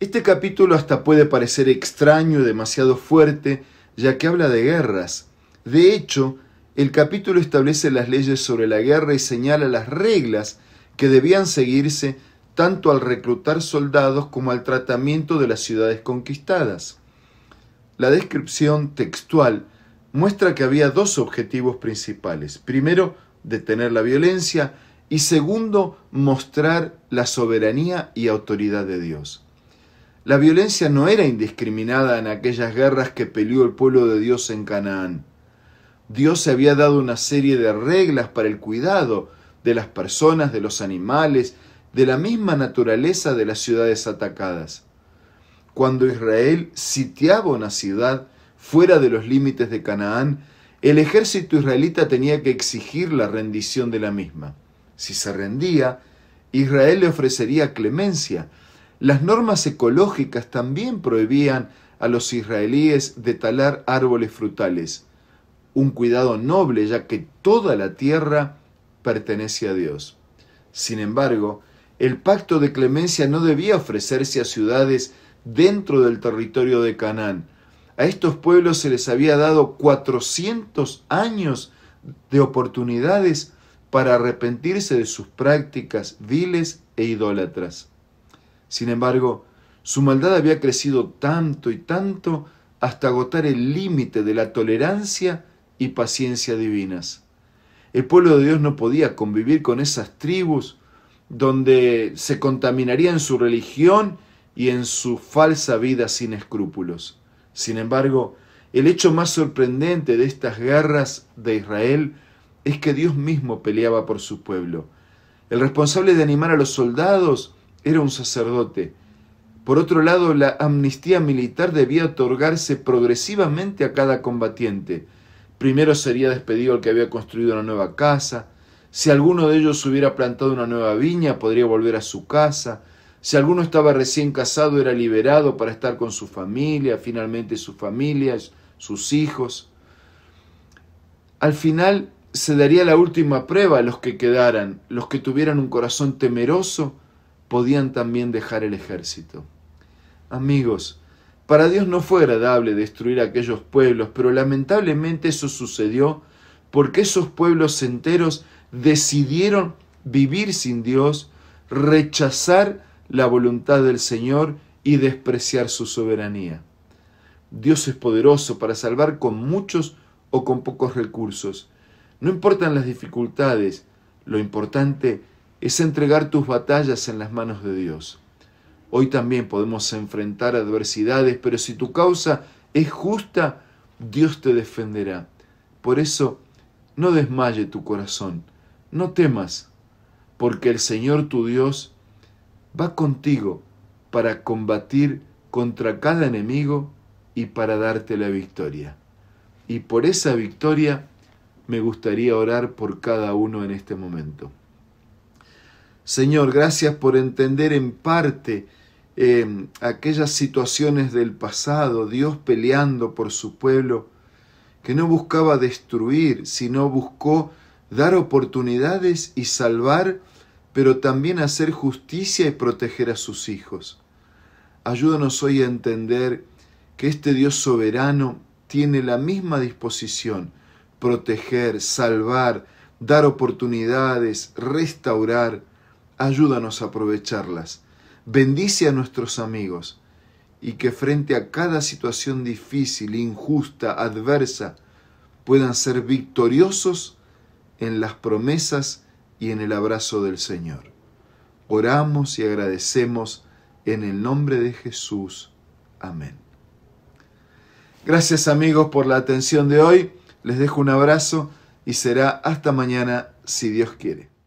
Este capítulo hasta puede parecer extraño y demasiado fuerte, ya que habla de guerras. De hecho, el capítulo establece las leyes sobre la guerra y señala las reglas que debían seguirse tanto al reclutar soldados como al tratamiento de las ciudades conquistadas. La descripción textual muestra que había dos objetivos principales. Primero, detener la violencia y segundo, mostrar la soberanía y autoridad de Dios. La violencia no era indiscriminada en aquellas guerras que peleó el pueblo de Dios en Canaán. Dios se había dado una serie de reglas para el cuidado de las personas, de los animales, de la misma naturaleza de las ciudades atacadas. Cuando Israel sitiaba una ciudad fuera de los límites de Canaán, el ejército israelita tenía que exigir la rendición de la misma. Si se rendía, Israel le ofrecería clemencia, las normas ecológicas también prohibían a los israelíes de talar árboles frutales, un cuidado noble ya que toda la tierra pertenece a Dios. Sin embargo, el pacto de clemencia no debía ofrecerse a ciudades dentro del territorio de Canaán. A estos pueblos se les había dado 400 años de oportunidades para arrepentirse de sus prácticas viles e idólatras. Sin embargo, su maldad había crecido tanto y tanto hasta agotar el límite de la tolerancia y paciencia divinas. El pueblo de Dios no podía convivir con esas tribus donde se contaminaría en su religión y en su falsa vida sin escrúpulos. Sin embargo, el hecho más sorprendente de estas guerras de Israel es que Dios mismo peleaba por su pueblo. El responsable de animar a los soldados era un sacerdote. Por otro lado, la amnistía militar debía otorgarse progresivamente a cada combatiente. Primero sería despedido el que había construido una nueva casa. Si alguno de ellos hubiera plantado una nueva viña, podría volver a su casa. Si alguno estaba recién casado, era liberado para estar con su familia, finalmente su familia, sus hijos. Al final se daría la última prueba a los que quedaran, los que tuvieran un corazón temeroso podían también dejar el ejército. Amigos, para Dios no fue agradable destruir aquellos pueblos, pero lamentablemente eso sucedió porque esos pueblos enteros decidieron vivir sin Dios, rechazar la voluntad del Señor y despreciar su soberanía. Dios es poderoso para salvar con muchos o con pocos recursos. No importan las dificultades, lo importante es entregar tus batallas en las manos de Dios. Hoy también podemos enfrentar adversidades, pero si tu causa es justa, Dios te defenderá. Por eso, no desmaye tu corazón, no temas, porque el Señor tu Dios va contigo para combatir contra cada enemigo y para darte la victoria. Y por esa victoria me gustaría orar por cada uno en este momento. Señor, gracias por entender en parte em, aquellas situaciones del pasado, Dios peleando por su pueblo, que no buscaba destruir, sino buscó dar oportunidades y salvar, pero también hacer justicia y proteger a sus hijos. Ayúdanos hoy a entender que este Dios soberano tiene la misma disposición, proteger, salvar, dar oportunidades, restaurar, ayúdanos a aprovecharlas. Bendice a nuestros amigos y que frente a cada situación difícil, injusta, adversa, puedan ser victoriosos en las promesas y en el abrazo del Señor. Oramos y agradecemos en el nombre de Jesús. Amén. Gracias amigos por la atención de hoy. Les dejo un abrazo y será hasta mañana si Dios quiere.